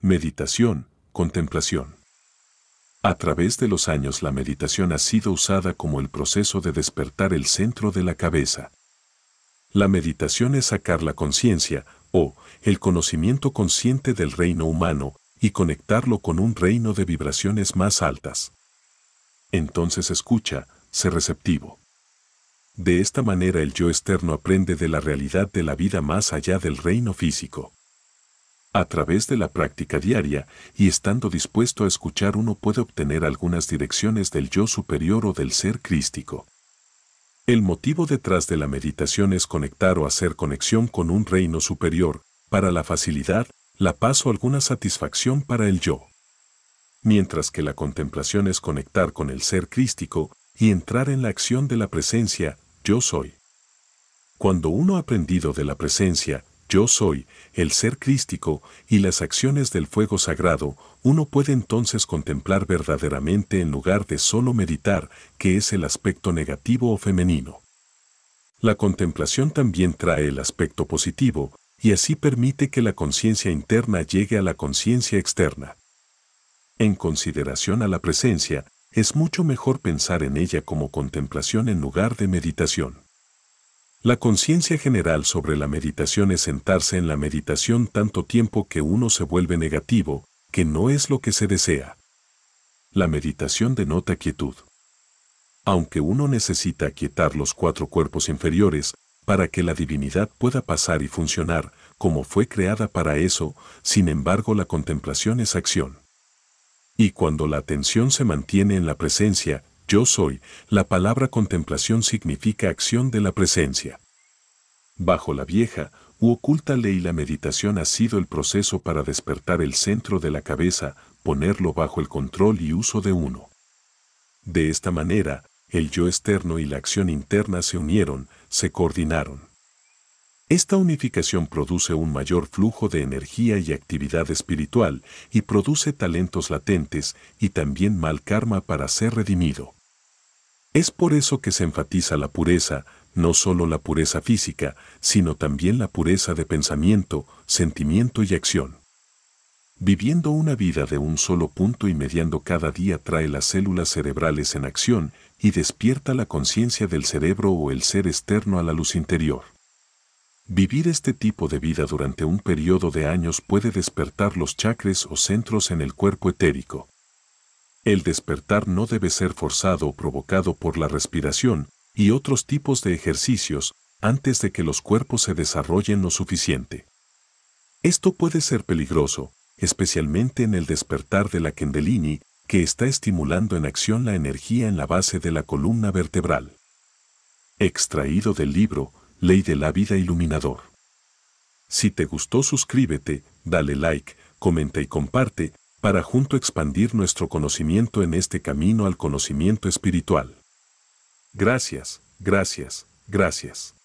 Meditación, contemplación. A través de los años la meditación ha sido usada como el proceso de despertar el centro de la cabeza. La meditación es sacar la conciencia o el conocimiento consciente del reino humano y conectarlo con un reino de vibraciones más altas. Entonces escucha, sé receptivo. De esta manera el yo externo aprende de la realidad de la vida más allá del reino físico. A través de la práctica diaria y estando dispuesto a escuchar uno puede obtener algunas direcciones del yo superior o del ser crístico. El motivo detrás de la meditación es conectar o hacer conexión con un reino superior, para la facilidad, la paz o alguna satisfacción para el yo. Mientras que la contemplación es conectar con el ser crístico y entrar en la acción de la presencia, yo soy. Cuando uno ha aprendido de la presencia, yo soy, el ser crístico y las acciones del fuego sagrado, uno puede entonces contemplar verdaderamente en lugar de solo meditar, que es el aspecto negativo o femenino. La contemplación también trae el aspecto positivo, y así permite que la conciencia interna llegue a la conciencia externa. En consideración a la presencia, es mucho mejor pensar en ella como contemplación en lugar de meditación. La conciencia general sobre la meditación es sentarse en la meditación tanto tiempo que uno se vuelve negativo, que no es lo que se desea. La meditación denota quietud. Aunque uno necesita quietar los cuatro cuerpos inferiores para que la divinidad pueda pasar y funcionar como fue creada para eso, sin embargo la contemplación es acción. Y cuando la atención se mantiene en la presencia, yo soy, la palabra contemplación significa acción de la presencia. Bajo la vieja u oculta ley la meditación ha sido el proceso para despertar el centro de la cabeza, ponerlo bajo el control y uso de uno. De esta manera, el yo externo y la acción interna se unieron, se coordinaron. Esta unificación produce un mayor flujo de energía y actividad espiritual y produce talentos latentes y también mal karma para ser redimido. Es por eso que se enfatiza la pureza, no solo la pureza física, sino también la pureza de pensamiento, sentimiento y acción. Viviendo una vida de un solo punto y mediando cada día trae las células cerebrales en acción y despierta la conciencia del cerebro o el ser externo a la luz interior. Vivir este tipo de vida durante un periodo de años puede despertar los chakras o centros en el cuerpo etérico. El despertar no debe ser forzado o provocado por la respiración y otros tipos de ejercicios antes de que los cuerpos se desarrollen lo suficiente. Esto puede ser peligroso, especialmente en el despertar de la kendelini que está estimulando en acción la energía en la base de la columna vertebral. Extraído del libro Ley de la Vida Iluminador. Si te gustó suscríbete, dale like, comenta y comparte, para junto expandir nuestro conocimiento en este camino al conocimiento espiritual. Gracias, gracias, gracias.